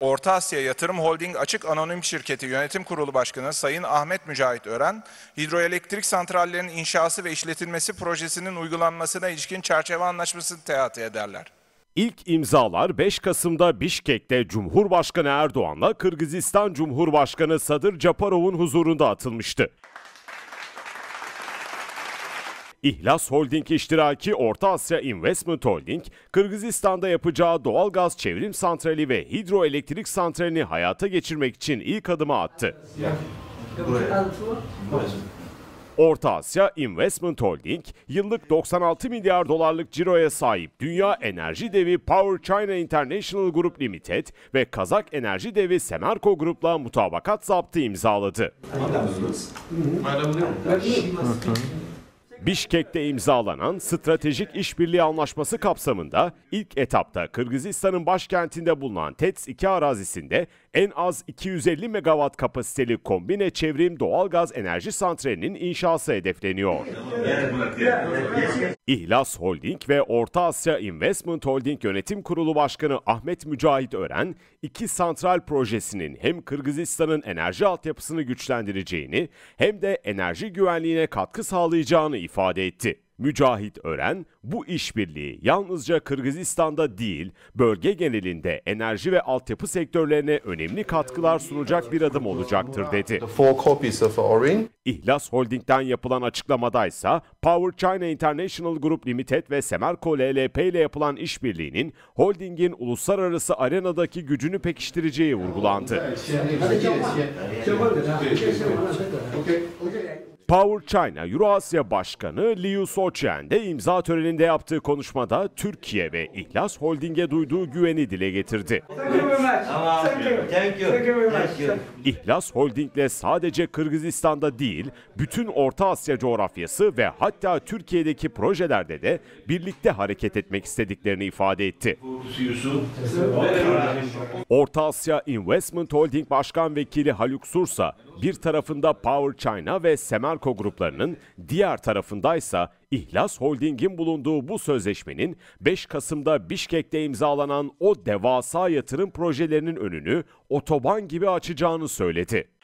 Orta Asya Yatırım Holding Açık Anonim Şirketi Yönetim Kurulu Başkanı Sayın Ahmet Mücahit Ören, hidroelektrik santrallerinin inşası ve işletilmesi projesinin uygulanmasına ilişkin çerçeve anlaşmasını teat ederler. İlk imzalar 5 Kasım'da Bişkek'te Cumhurbaşkanı Erdoğan'la Kırgızistan Cumhurbaşkanı Sadır Japarov'un huzurunda atılmıştı. İhlas Holding iştiraki Orta Asya Investment Holding, Kırgızistan'da yapacağı doğalgaz çevrim santrali ve hidroelektrik santralini hayata geçirmek için ilk adımı attı. Orta Asya Investment Holding, yıllık 96 milyar dolarlık ciroya sahip dünya enerji devi Power China International Group Limited ve Kazak enerji devi Semerko Grup'la mutabakat zaptı imzaladı. Bişkek'te imzalanan stratejik işbirliği anlaşması kapsamında ilk etapta Kırgızistan'ın başkentinde bulunan TETS 2 arazisinde en az 250 megawatt kapasiteli kombine çevrim doğalgaz enerji santralinin inşası hedefleniyor. İhlas Holding ve Orta Asya Investment Holding Yönetim Kurulu Başkanı Ahmet Mücahit Ören, iki santral projesinin hem Kırgızistan'ın enerji altyapısını güçlendireceğini hem de enerji güvenliğine katkı sağlayacağını ifade ifade etti. Mücahit Ören, bu işbirliği yalnızca Kırgızistan'da değil, bölge genelinde enerji ve altyapı sektörlerine önemli katkılar sunacak bir adım olacaktır dedi. İhlas Holding'den yapılan açıklamada ise Power China International Group Limited ve Semerco LLP ile yapılan işbirliğinin holdingin uluslararası arenadaki gücünü pekiştireceği vurgulandı. Power China Euraasya Başkanı Liu Sochen de imza töreninde yaptığı konuşmada Türkiye ve İhlas Holding'e duyduğu güveni dile getirdi. İhlas Holding'le sadece Kırgızistan'da değil, bütün Orta Asya coğrafyası ve hatta Türkiye'deki projelerde de birlikte hareket etmek istediklerini ifade etti. Orta Asya Investment Holding Başkan Vekili Haluk Sursa bir tarafında Power China ve Semerco gruplarının diğer tarafındaysa İhlas Holding'in bulunduğu bu sözleşmenin 5 Kasım'da Bişkek'te imzalanan o devasa yatırım projelerinin önünü otoban gibi açacağını söyledi.